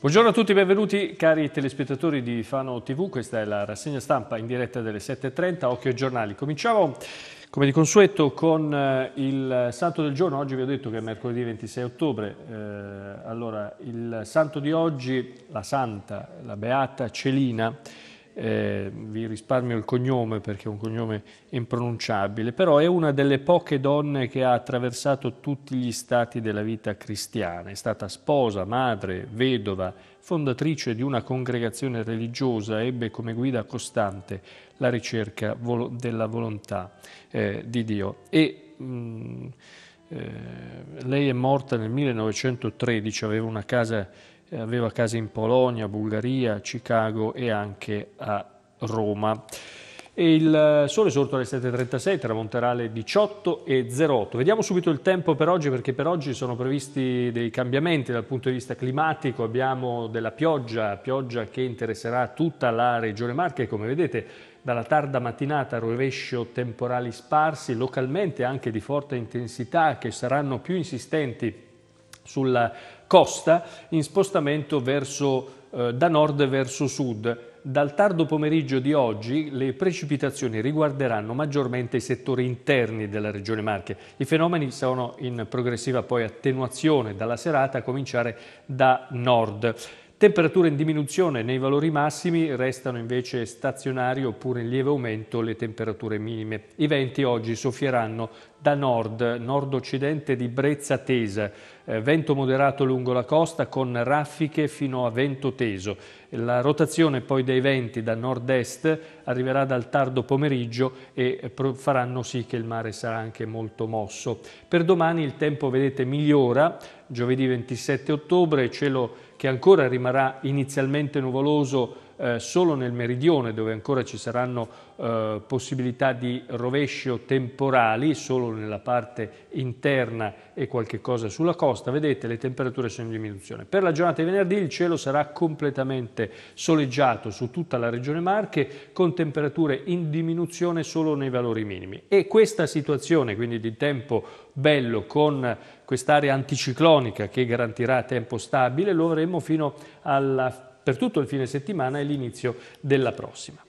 Buongiorno a tutti, benvenuti cari telespettatori di Fano TV, questa è la rassegna stampa in diretta delle 7.30, occhio ai giornali. Cominciamo come di consueto con eh, il santo del giorno, oggi vi ho detto che è mercoledì 26 ottobre, eh, allora il santo di oggi, la santa, la beata Celina, eh, vi risparmio il cognome perché è un cognome impronunciabile, però è una delle poche donne che ha attraversato tutti gli stati della vita cristiana, è stata sposa, madre, vedova, fondatrice di una congregazione religiosa, ebbe come guida costante la ricerca vol- della volontà eh, di Dio. E, mh, mm, eh, lei è morta nel 1913, aveva una casa aveva case in Polonia, Bulgaria, Chicago e anche a Roma. E il sole sorto alle 7.36 tramonterà alle 18.08. Vediamo subito il tempo per oggi perché per oggi sono previsti dei cambiamenti dal punto di vista climatico, abbiamo della pioggia, pioggia che interesserà tutta la regione Marche, come vedete dalla tarda mattinata rovescio temporali sparsi, localmente anche di forte intensità che saranno più insistenti sulla costa in spostamento verso, eh, da nord verso sud. Dal tardo pomeriggio di oggi le precipitazioni riguarderanno maggiormente i settori interni della regione Marche. I fenomeni sono in progressiva poi attenuazione dalla serata a cominciare da nord. Temperature in diminuzione nei valori massimi, restano invece stazionari oppure in lieve aumento le temperature minime. I venti oggi soffieranno da nord, nord-occidente di Brezza Tesa, eh, vento moderato lungo la costa con raffiche fino a vento teso. La rotazione poi dei venti da nord-est arriverà dal tardo pomeriggio e faranno sì che il mare sarà anche molto mosso. Per domani il tempo, vedete, migliora, giovedì 27 ottobre, cielo che ancora rimarrà inizialmente nuvoloso eh, solo nel meridione dove ancora ci saranno eh, possibilità di rovescio temporali, solo nella parte interna e qualche cosa sulla costa. Vedete le temperature sono in diminuzione. Per la giornata di venerdì il cielo sarà completamente soleggiato su tutta la regione Marche con temperature in diminuzione solo nei valori minimi. E questa situazione, quindi di tempo bello con quest'area anticiclonica che garantirà tempo stabile, lo avremo fino alla per tutto il fine settimana e l'inizio della prossima.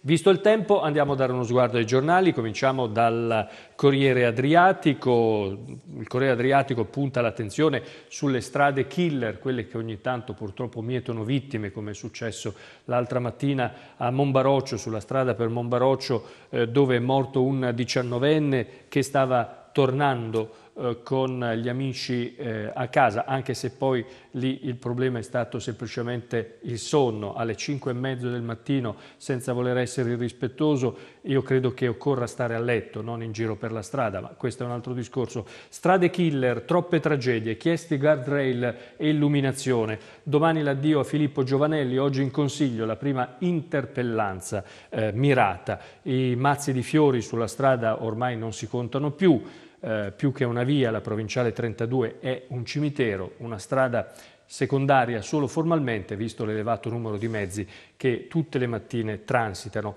Visto il tempo andiamo a dare uno sguardo ai giornali, cominciamo dal Corriere Adriatico, il Corriere Adriatico punta l'attenzione sulle strade killer, quelle che ogni tanto purtroppo mietono vittime come è successo l'altra mattina a Monbaroccio, sulla strada per Monbaroccio eh, dove è morto un diciannovenne che stava tornando eh, con gli amici eh, a casa, anche se poi lì il problema è stato semplicemente il sonno. Alle 5 e mezzo del mattino, senza voler essere irrispettoso, io credo che occorra stare a letto, non in giro per la strada, ma questo è un altro discorso. Strade killer, troppe tragedie, chiesti guardrail e illuminazione. Domani l'addio a Filippo Giovanelli, oggi in consiglio la prima interpellanza eh, mirata. I mazzi di fiori sulla strada ormai non si contano più. Eh, più che una via, la provinciale 32 è un cimitero, una strada secondaria solo formalmente, visto l'elevato numero di mezzi che tutte le mattine transitano.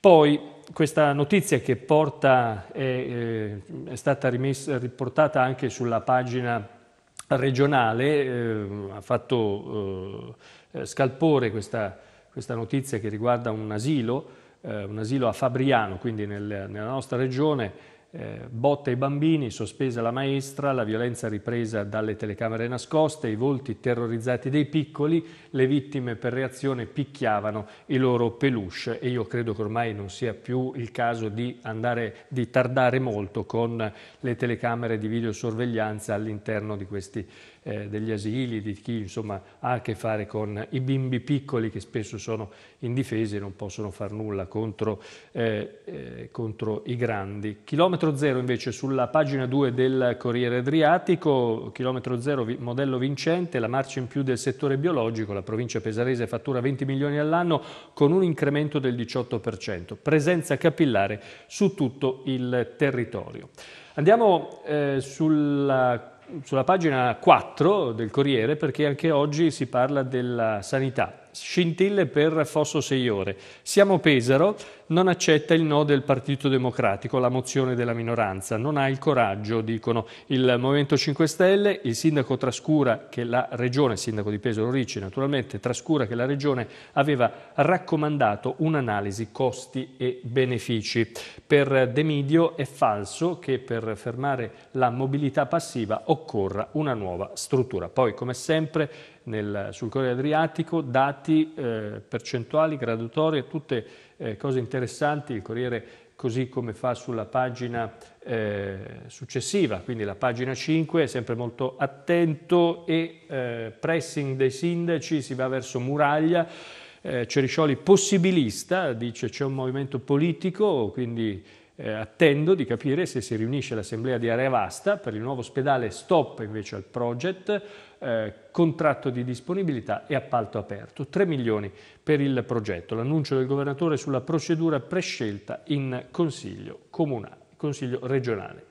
Poi questa notizia che porta è, eh, è stata rimessa, riportata anche sulla pagina regionale, eh, ha fatto eh, scalpore questa, questa, notizia che riguarda un asilo, eh, un asilo a Fabriano, quindi nel, nella nostra regione, eh, botte ai bambini, sospesa la maestra, la violenza ripresa dalle telecamere nascoste, i volti terrorizzati dei piccoli, le vittime per reazione picchiavano i loro peluche e io credo che ormai non sia più il caso di, andare, di tardare molto con le telecamere di videosorveglianza all'interno di questi eh, degli asili, di chi insomma, ha a che fare con i bimbi piccoli che spesso sono indifesi e non possono far nulla contro, eh, eh, contro i grandi. Chilometro zero invece sulla pagina 2 del Corriere Adriatico, chilometro zero modello vincente, la marcia in più del settore biologico, la provincia pesarese fattura 20 milioni all'anno con un incremento del 18%, presenza capillare su tutto il territorio. Andiamo eh, sulla sulla pagina 4 del Corriere perché anche oggi si parla della sanità scintille per Fosso Seiore. Siamo Pesaro, non accetta il no del Partito Democratico, la mozione della minoranza, non ha il coraggio, dicono il Movimento 5 Stelle, il sindaco trascura che la regione, sindaco di Pesaro Ricci naturalmente, trascura che la regione aveva raccomandato un'analisi costi e benefici. Per De Midio è falso che per fermare la mobilità passiva occorra una nuova struttura. Poi come sempre nel, sul Corriere Adriatico, dati, eh, percentuali, graduatorie, tutte eh, cose interessanti, il Corriere così come fa sulla pagina eh, successiva, quindi la pagina 5, è sempre molto attento e eh, pressing dei sindaci, si va verso Muraglia, eh, Ceriscioli possibilista, dice c'è un movimento politico, quindi eh, attendo di capire se si riunisce l'assemblea di Area Vasta per il nuovo ospedale, stop invece al project, eh, contratto di disponibilità e appalto aperto. 3 milioni per il progetto. L'annuncio del governatore sulla procedura prescelta in Consiglio, comunale, consiglio regionale.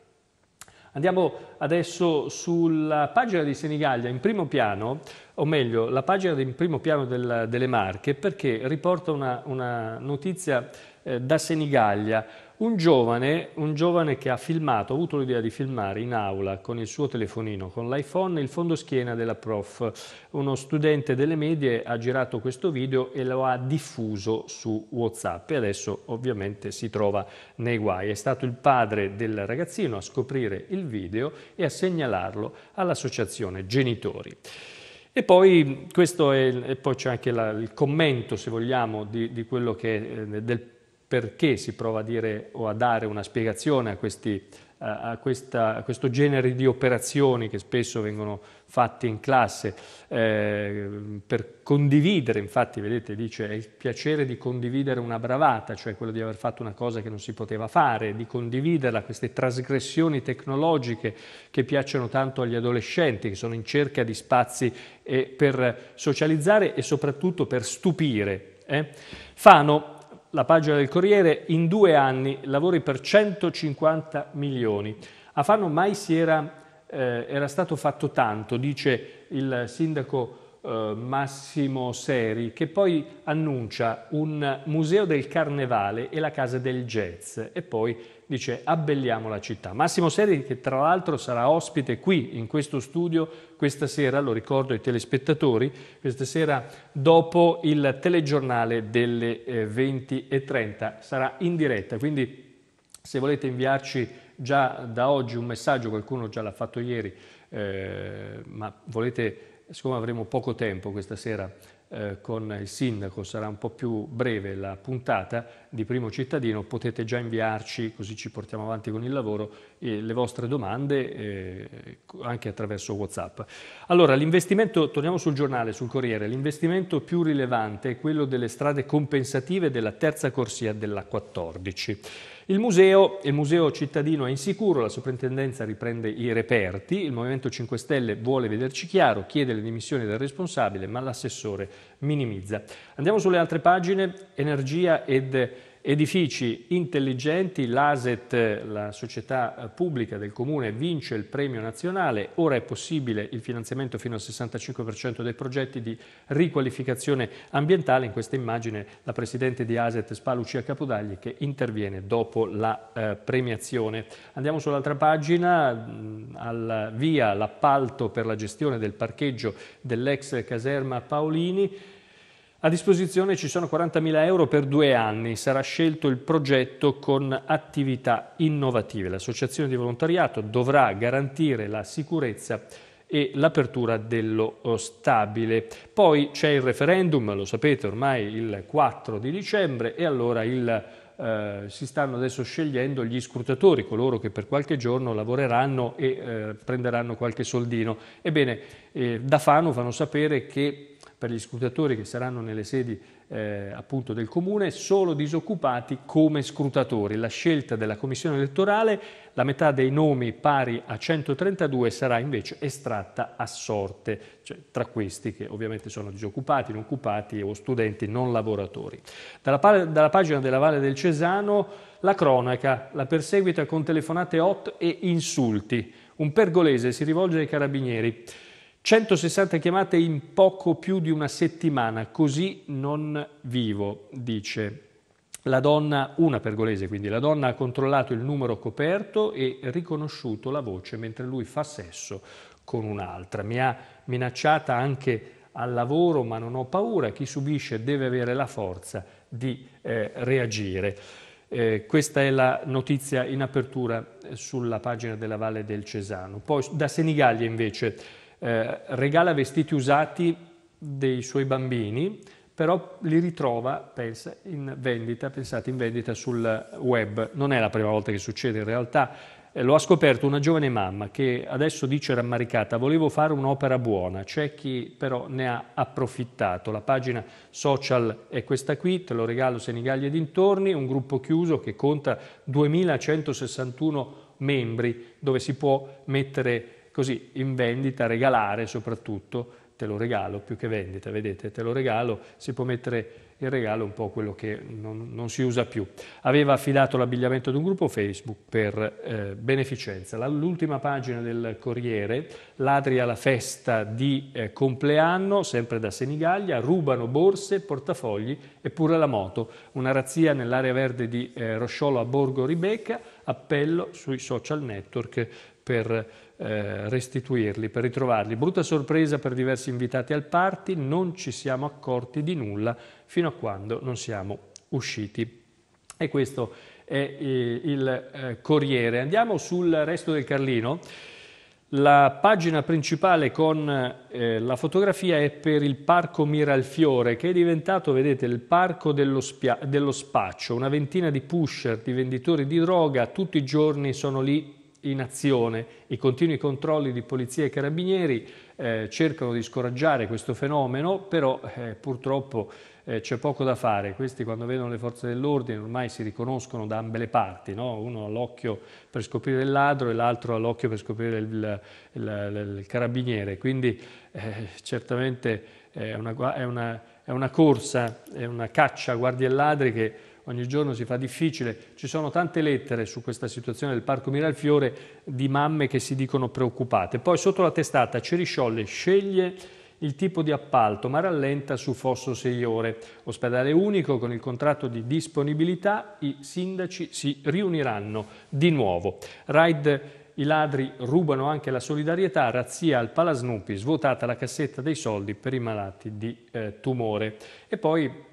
Andiamo adesso sulla pagina di Senigallia in primo piano, o meglio, la pagina in primo piano del, delle Marche, perché riporta una, una notizia eh, da Senigallia un giovane, un giovane, che ha filmato, ha avuto l'idea di filmare in aula con il suo telefonino, con l'iPhone, il fondoschiena della prof. Uno studente delle medie ha girato questo video e lo ha diffuso su WhatsApp e adesso ovviamente si trova nei guai. È stato il padre del ragazzino a scoprire il video e a segnalarlo all'associazione genitori. E poi, questo c'è anche la, il commento, se vogliamo, di, di quello che, eh, del perché si prova a dire o a dare una spiegazione a, questi, a, questa, a questo genere di operazioni che spesso vengono fatte in classe, eh, per condividere, infatti vedete dice è il piacere di condividere una bravata, cioè quello di aver fatto una cosa che non si poteva fare, di condividerla, queste trasgressioni tecnologiche che piacciono tanto agli adolescenti che sono in cerca di spazi eh, per socializzare e soprattutto per stupire. Eh. Fano la pagina del Corriere, in due anni lavori per 150 milioni. A Fano mai si era, eh, era stato fatto tanto, dice il sindaco eh, Massimo Seri, che poi annuncia un museo del carnevale e la casa del jazz e poi dice abbelliamo la città. Massimo Seri che tra l'altro sarà ospite qui in questo studio questa sera, lo ricordo ai telespettatori, questa sera dopo il telegiornale delle eh, 20.30 sarà in diretta, quindi se volete inviarci già da oggi un messaggio, qualcuno già l'ha fatto ieri, eh, ma volete siccome avremo poco tempo questa sera eh, con il sindaco, sarà un po' più breve la puntata di Primo Cittadino, potete già inviarci, così ci portiamo avanti con il lavoro, eh, le vostre domande eh, anche attraverso Whatsapp. Allora, l'investimento, torniamo sul giornale, sul Corriere, l'investimento più rilevante è quello delle strade compensative della terza corsia della 14. Il museo, il museo, cittadino è insicuro, la soprintendenza riprende i reperti, il Movimento 5 Stelle vuole vederci chiaro, chiede le dimissioni del responsabile, ma l'assessore minimizza. Andiamo sulle altre pagine, energia ed Edifici intelligenti, l'ASET, la società eh, pubblica del comune, vince il premio nazionale, ora è possibile il finanziamento fino al 65% dei progetti di riqualificazione ambientale, in questa immagine la presidente di ASET Spalucia Capodagli che interviene dopo la eh, premiazione. Andiamo sull'altra pagina, mh, mm, al via l'appalto per la gestione del parcheggio dell'ex caserma Paolini, a disposizione ci sono 40.000 euro per due anni, sarà scelto il progetto con attività innovative. L'associazione di volontariato dovrà garantire la sicurezza e l'apertura dello eh, stabile. Poi c'è il referendum, lo sapete ormai il 4 di dicembre e allora il, eh, si stanno adesso scegliendo gli scrutatori, coloro che per qualche giorno lavoreranno e eh, prenderanno qualche soldino. Ebbene, eh, da Fano fanno sapere che per gli scrutatori che saranno nelle sedi eh, appunto del comune solo disoccupati come scrutatori. La scelta della commissione elettorale, la metà dei nomi pari a 132 sarà invece estratta a sorte, cioè, tra questi che ovviamente sono disoccupati, non occupati o studenti non lavoratori. Dalla, dalla pagina della Valle del Cesano la cronaca la perseguita con telefonate hot e insulti. Un pergolese si rivolge ai carabinieri. 160 chiamate in poco più di una settimana, così non vivo, dice. La donna, una pergolese quindi, la donna ha controllato il numero coperto e riconosciuto la voce mentre lui fa sesso con un'altra. Mi ha minacciata anche al lavoro, ma non ho paura, chi subisce deve avere la forza di eh, reagire. Eh, questa è la notizia in apertura eh, sulla pagina della Valle del Cesano. Poi da Senigallia invece eh, regala vestiti usati dei suoi bambini, però li ritrova, pensa, in vendita, pensate, in vendita sul web. Non è la prima volta che succede in realtà, eh, lo ha scoperto una giovane mamma che adesso dice rammaricata, volevo fare un'opera buona, c'è chi però ne ha approfittato, la pagina social è questa qui, te lo regalo Senigallia dintorni, un gruppo chiuso che conta 2161 membri dove si può mettere così in vendita, regalare soprattutto, te lo regalo più che vendita, vedete, te lo regalo, si può mettere in regalo un po' quello che non, non si usa più. Aveva affidato l'abbigliamento ad un gruppo Facebook per eh, beneficenza. L'ultima pagina del Corriere, ladri alla festa di eh, compleanno, sempre da Senigallia, rubano borse, portafogli e pure la moto. Una razzia nell'area verde di eh, Rosciolo a Borgo Ribecca, appello sui social network per eh, restituirli, per ritrovarli. Brutta sorpresa per diversi invitati al party, non ci siamo accorti di nulla fino a quando non siamo usciti. E questo è eh, il eh, Corriere. Andiamo sul resto del Carlino. La pagina principale con la fotografia è per il Parco Miralfiore, che è diventato, vedete, il parco dello, dello, spaccio. Una ventina di pusher, di venditori di droga, tutti i giorni sono lì in azione, i continui controlli di polizia e carabinieri eh, cercano di scoraggiare questo fenomeno, però eh, purtroppo eh, c'è poco da fare. Questi quando vedono le forze dell'ordine ormai si riconoscono da ambe le parti, no? uno ha l'occhio per scoprire il ladro e l'altro ha l'occhio per scoprire il, il, il, il carabiniere, quindi eh, certamente è una, è, una, è una corsa, è una caccia a guardie e ladri che ogni giorno si fa difficile. Ci sono tante lettere su questa situazione del Parco Miralfiore di mamme che si dicono preoccupate. Poi sotto la testata Cerisciolle sceglie il tipo di appalto, ma rallenta su Fosso 6 ore. Ospedale unico con il contratto di disponibilità, i sindaci si riuniranno di nuovo. Raid i ladri rubano anche la solidarietà, razzia al Palasnupi, svuotata la cassetta dei soldi per i malati di eh, tumore. E poi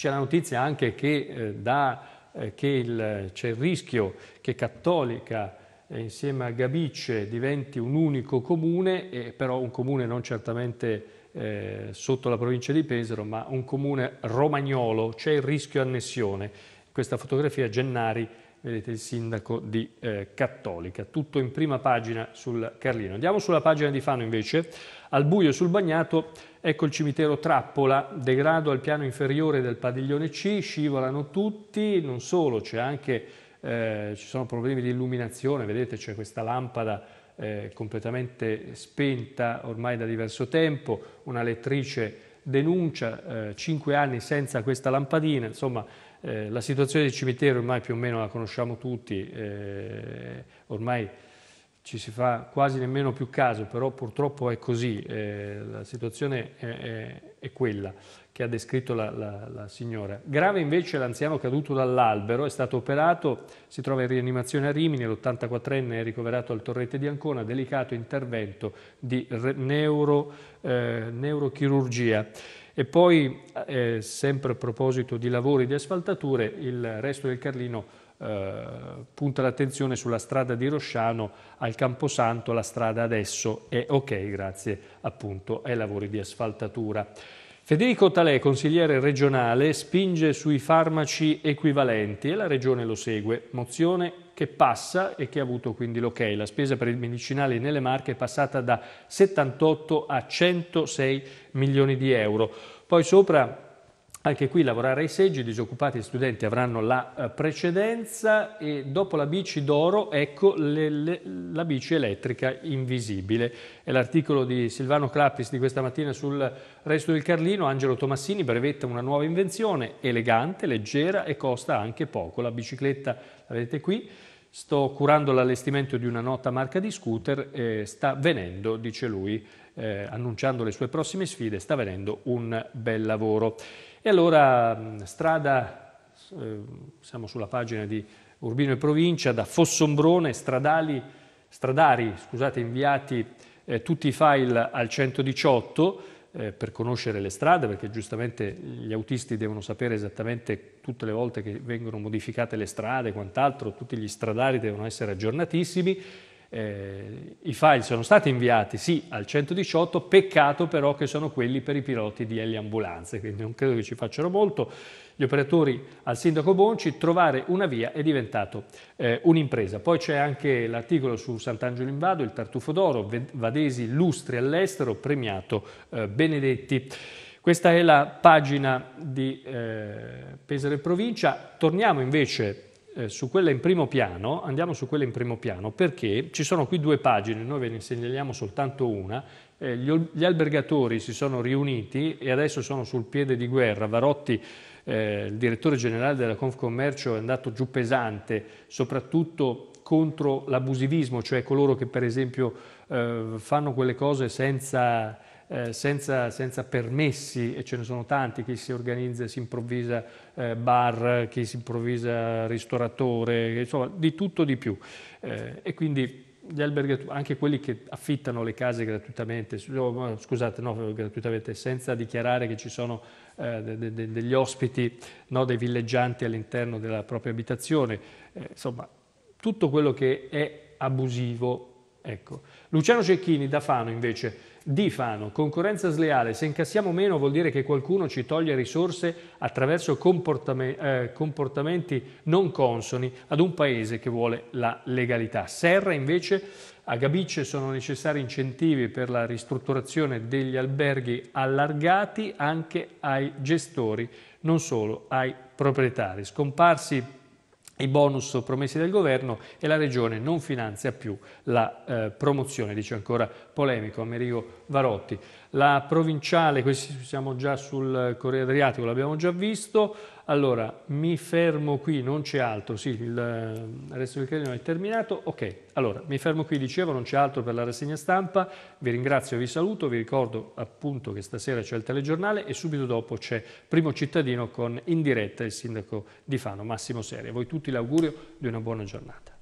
c'è la notizia anche che, eh, da, eh, che il, c'è il rischio che Cattolica eh, insieme a Gabice diventi un unico comune, eh, però un comune non certamente eh, sotto la provincia di Pesaro, ma un comune romagnolo, c'è il rischio annessione. Questa fotografia Gennari vedete il sindaco di eh, Cattolica, tutto in prima pagina sul Carlino. Andiamo sulla pagina di Fano invece, al buio sul bagnato, ecco il cimitero Trappola, degrado al piano inferiore del padiglione C, scivolano tutti, non solo, c'è anche, eh, ci sono problemi di illuminazione, vedete c'è questa lampada eh, completamente spenta ormai da diverso tempo, una lettrice denuncia 5 eh, anni senza questa lampadina, insomma eh, la situazione del cimitero ormai più o meno la conosciamo tutti, eh, ormai ci si fa quasi nemmeno più caso, però purtroppo è così, eh, la situazione è, è, è, quella che ha descritto la, la, la signora. Grave invece l'anziano caduto dall'albero, è stato operato, si trova in rianimazione a Rimini, l'84enne è ricoverato al Torrete di Ancona, delicato intervento di neuro, eh, neurochirurgia. E poi, eh, sempre a proposito di lavori di asfaltature, il resto del Carlino eh, punta l'attenzione sulla strada di Rosciano al Camposanto, la strada adesso è ok grazie appunto ai lavori di asfaltatura. Federico Talè, consigliere regionale, spinge sui farmaci equivalenti e la regione lo segue. Mozione che passa e che ha avuto quindi l'ok. Ok. La spesa per i medicinali nelle Marche è passata da 78 a 106 milioni di euro. Poi sopra anche qui lavorare ai seggi, i disoccupati e studenti avranno la eh, precedenza e dopo la bici d'oro ecco le, le, la bici elettrica invisibile. È l'articolo di Silvano Clappis di questa mattina sul resto del Carlino, Angelo Tomassini brevetta una nuova invenzione, elegante, leggera e costa anche poco. La bicicletta, la vedete qui, sto curando l'allestimento di una nota marca di scooter, eh, sta venendo, dice lui, eh, annunciando le sue prossime sfide, sta venendo un bel lavoro. E allora mm, strada, eh, siamo sulla pagina di Urbino e Provincia, da Fossombrone, stradali, stradari scusate, inviati eh, tutti i file al 118 eh, per conoscere le strade, perché giustamente gli autisti devono sapere esattamente tutte le volte che vengono modificate le strade e quant'altro, tutti gli stradali devono essere aggiornatissimi eh, I file sono stati inviati sì al 118, peccato però che sono quelli per i piloti di Ambulanze, quindi non credo che ci facciano molto. Gli operatori al sindaco Bonci, trovare una via è diventato eh, un'impresa. Poi c'è anche l'articolo su Sant'Angelo in Vado, il tartufo d'oro, Vadesi illustri all'estero, premiato eh, Benedetti. Questa è la pagina di eh, Pesaro e Provincia. Torniamo invece eh, su quella in primo piano, andiamo su quella in primo piano perché ci sono qui due pagine, noi ve ne segnaliamo soltanto una, eh, gli, gli, albergatori si sono riuniti e adesso sono sul piede di guerra, Varotti, eh, il direttore generale della Confcommercio è andato giù pesante, soprattutto contro l'abusivismo, cioè coloro che per esempio eh, fanno quelle cose senza eh, senza, senza, permessi, e ce ne sono tanti, chi si organizza, e si improvvisa eh, bar, chi si improvvisa ristoratore, insomma di tutto di più. Eh, e quindi gli alberghi, anche quelli che affittano le case gratuitamente, oh, scusate, no, gratuitamente, senza dichiarare che ci sono eh, de, de, degli ospiti, no, dei villeggianti all'interno della propria abitazione, eh, insomma, tutto quello che è abusivo. Ecco. Luciano Cecchini da Fano invece Difano, concorrenza sleale, se incassiamo meno vuol dire che qualcuno ci toglie risorse attraverso comportame, eh, comportamenti non consoni ad un paese che vuole la legalità. Serra invece, a Gabicce sono necessari incentivi per la ristrutturazione degli alberghi allargati anche ai gestori, non solo ai proprietari. Scomparsi i bonus promessi dal governo e la Regione non finanzia più la eh, promozione, dice ancora polemico Amerigo Varotti. La provinciale, siamo già sul Corriere Adriatico, l'abbiamo già visto, allora, mi fermo qui, non c'è altro, sì, il, eh, resto del credito è terminato. Ok, allora, mi fermo qui, dicevo, non c'è altro per la rassegna stampa, vi ringrazio vi saluto, vi ricordo appunto che stasera c'è il telegiornale e subito dopo c'è Primo Cittadino con in diretta il sindaco di Fano, Massimo Seria. A voi tutti l'augurio di una buona giornata.